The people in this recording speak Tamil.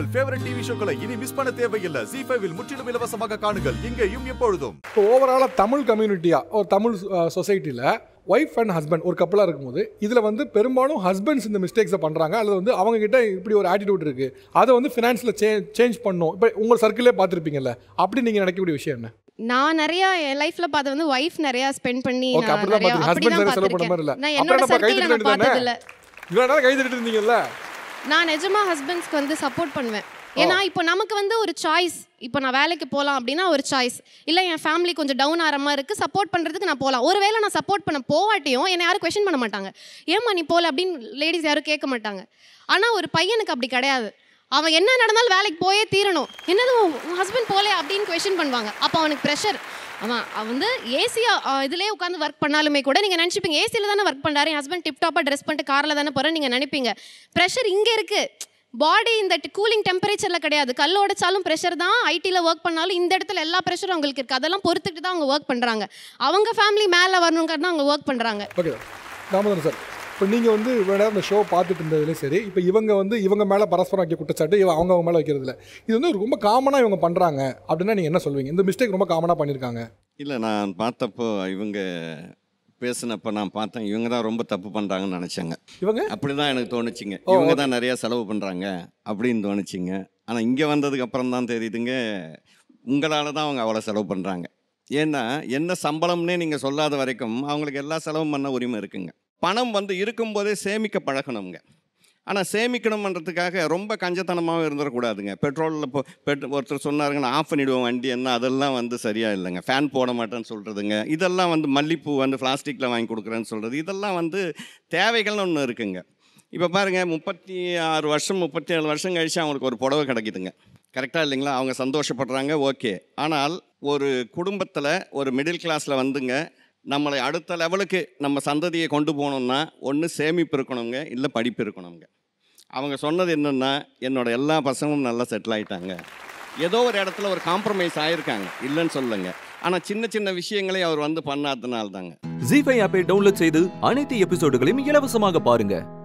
உங்கள் ஃபேவரட் டிவி ஷோக்களை இனி மிஸ் பண்ண தேவையில்லை ஜி ஃபைவ் முற்றிலும் இலவசமாக காணுங்கள் இங்கேயும் எப்பொழுதும் இப்போ ஓவராலாக தமிழ் கம்யூனிட்டியா ஒரு தமிழ் சொசைட்டியில் ஒய்ஃப் அண்ட் ஹஸ்பண்ட் ஒரு கப்பலாக இருக்கும்போது இதில் வந்து பெரும்பாலும் ஹஸ்பண்ட்ஸ் இந்த மிஸ்டேக்ஸை பண்ணுறாங்க அல்லது வந்து அவங்க கிட்ட இப்படி ஒரு ஆட்டிடியூட் இருக்குது அதை வந்து ஃபினான்ஸில் சே சேஞ்ச் பண்ணும் இப்போ உங்கள் சர்க்கிளே பார்த்துருப்பீங்கல்ல அப்படி நீங்கள் நினைக்கக்கூடிய விஷயம் என்ன நான் நிறைய என் லைஃப்ல பார்த்தது வந்து ஒய்ஃப் நிறைய ஸ்பெண்ட் பண்ணி நிறைய தான் பார்த்திருக்கேன் நான் என்னோட சர்க்கிள்ல பார்த்தது இல்ல இவ்வளவு நேரம் கை இருந்தீங்கல்ல நான் நிஜமா ஹஸ்பண்ட்ஸ்க்கு வந்து சப்போர்ட் பண்ணுவேன் ஏன்னா இப்போ நமக்கு வந்து ஒரு சாய்ஸ் இப்போ நான் வேலைக்கு போகலாம் அப்படின்னா ஒரு சாய்ஸ் இல்லை என் ஃபேமிலி கொஞ்சம் டவுன் ஆகிற மாதிரி இருக்குது சப்போர்ட் பண்ணுறதுக்கு நான் போகலாம் ஒரு வேளை நான் சப்போர்ட் பண்ண போவாட்டியும் என்னை யாரும் கொஷின் பண்ண மாட்டாங்க ஏம்மா நீ போகல அப்படின்னு லேடிஸ் யாரும் கேட்க மாட்டாங்க ஆனால் ஒரு பையனுக்கு அப்படி கிடையாது அவன் என்ன நடந்தாலும் வேலைக்கு போயே தீரணும் என்னது ஹஸ்பண்ட் போகல அப்படின்னு கொஷின் பண்ணுவாங்க அப்போ அவனுக்கு ப்ரெஷர் ஆமாம் வந்து ஏசி இதிலே உட்காந்து ஒர்க் பண்ணாலுமே கூட நீங்கள் நினச்சிப்பீங்க ஏசியில் தானே ஒர்க் பண்ணுறாரு என் ஹஸ்பண்ட் டிப்டாப்பாக ட்ரெஸ் பண்ணிட்டு காரில் தானே போகிறேன் நீங்கள் நினைப்பீங்க ப்ரெஷர் இங்கே இருக்குது பாடி இந்த கூலிங் டெம்பரேச்சரில் கிடையாது கல் உடைச்சாலும் ப்ரெஷர் தான் ஐடியில் ஒர்க் பண்ணாலும் இந்த இடத்துல எல்லா ப்ரெஷரும் அவங்களுக்கு இருக்குது அதெல்லாம் பொறுத்துக்கிட்டு தான் அவங்க ஒர்க் பண்ணுறாங்க அவங்க ஃபேமிலி மேலே வரணுங்கிறது தான் அவங்க ஒர்க் பண்ணுறாங்க ஓகே சார் இப்போ நீங்கள் வந்து இவ்வளோ நேரம் இந்த ஷோ பார்த்துட்டு இருந்ததுலேயும் சரி இப்போ இவங்க வந்து இவங்க மேலே பரஸ்பரம் வைக்க குற்றச்சாட்டு இவங்க அவங்க மேலே வைக்கிறதுல இது வந்து ரொம்ப காமனாக இவங்க பண்ணுறாங்க அப்படின்னா நீங்கள் என்ன சொல்லுவீங்க இந்த மிஸ்டேக் ரொம்ப காமனாக பண்ணியிருக்காங்க இல்லை நான் பார்த்தப்போ இவங்க பேசினப்போ நான் பார்த்தேன் இவங்க தான் ரொம்ப தப்பு பண்ணுறாங்கன்னு நினச்சாங்க இவங்க அப்படி தான் எனக்கு தோணுச்சுங்க இவங்க தான் நிறையா செலவு பண்ணுறாங்க அப்படின்னு தோணுச்சிங்க ஆனால் இங்கே வந்ததுக்கு அப்புறம் தான் தெரியுதுங்க உங்களால் தான் அவங்க அவ்வளோ செலவு பண்ணுறாங்க ஏன்னா என்ன சம்பளம்னே நீங்கள் சொல்லாத வரைக்கும் அவங்களுக்கு எல்லா செலவும் பண்ண உரிமை இருக்குங்க பணம் வந்து இருக்கும்போதே சேமிக்க பழகணுங்க ஆனால் சேமிக்கணும்ன்றதுக்காக ரொம்ப கஞ்சத்தனமாகவும் இருந்துடக்கூடாதுங்க பெட்ரோலில் இப்போ பெட் ஒருத்தர் சொன்னாருங்கன்னா ஆஃப் பண்ணிவிடுவோம் வண்டி என்ன அதெல்லாம் வந்து சரியாக இல்லைங்க ஃபேன் போட மாட்டேன்னு சொல்கிறதுங்க இதெல்லாம் வந்து மல்லிப்பூ வந்து பிளாஸ்டிக்கில் வாங்கி கொடுக்குறேன்னு சொல்கிறது இதெல்லாம் வந்து தேவைகள்னு ஒன்று இருக்குங்க இப்போ பாருங்கள் முப்பத்தி ஆறு வருஷம் முப்பத்தி ஏழு வருஷம் கழித்து அவங்களுக்கு ஒரு புடவை கிடைக்குதுங்க கரெக்டாக இல்லைங்களா அவங்க சந்தோஷப்படுறாங்க ஓகே ஆனால் ஒரு குடும்பத்தில் ஒரு மிடில் கிளாஸில் வந்துங்க நம்மளை அடுத்த லெவலுக்கு நம்ம சந்ததியை கொண்டு போகணும்னா ஒன்று சேமிப்பு இருக்கணுங்க இல்லை படிப்பு இருக்கணுங்க அவங்க சொன்னது என்னென்னா என்னோடய எல்லா பசங்களும் நல்லா செட்டில் ஆகிட்டாங்க ஏதோ ஒரு இடத்துல ஒரு காம்ப்ரமைஸ் ஆகிருக்காங்க இல்லைன்னு சொல்லுங்க ஆனால் சின்ன சின்ன விஷயங்களையும் அவர் வந்து பண்ணாததுனால தாங்க ஜிஃபை ஆப்பை டவுன்லோட் செய்து அனைத்து எபிசோடுகளையும் இலவசமாக பாருங்கள்